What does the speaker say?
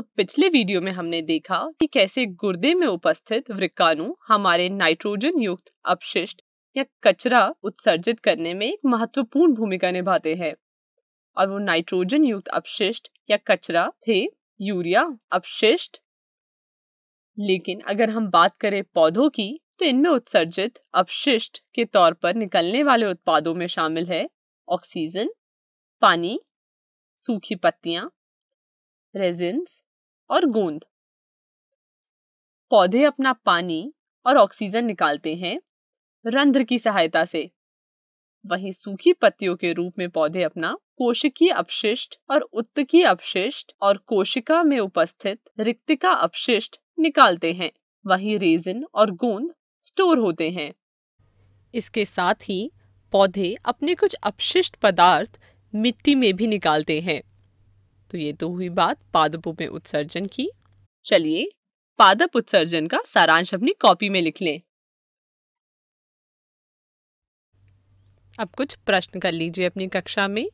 तो पिछले वीडियो में हमने देखा कि कैसे गुर्दे में उपस्थित वृक्षाणु हमारे नाइट्रोजन युक्त अपशिष्ट या कचरा उत्सर्जित करने में एक महत्वपूर्ण भूमिका निभाते हैं और वो नाइट्रोजन युक्त अपशिष्ट या कचरा थे यूरिया अपशिष्ट लेकिन अगर हम बात करें पौधों की तो इनमें उत्सर्जित अपशिष्ट के तौर पर निकलने वाले उत्पादों में शामिल है ऑक्सीजन पानी सूखी पत्तियां रेजिन्स और गोंद पौधे अपना पानी और ऑक्सीजन निकालते हैं रंध्र की सहायता से वहीं सूखी पत्तियों के रूप में पौधे अपना कोशिकीय अपशिष्ट और उत्तकीय अपशिष्ट और कोशिका में उपस्थित रिक्तिका अपशिष्ट निकालते हैं वहीं रेजिन और गोंद स्टोर होते हैं इसके साथ ही पौधे अपने कुछ अपशिष्ट पदार्थ मिट्टी में भी निकालते हैं तो ये तो हुई बात पादपों में उत्सर्जन की चलिए पादप उत्सर्जन का सारांश अपनी कॉपी में लिख लें अब कुछ प्रश्न कर लीजिए अपनी कक्षा में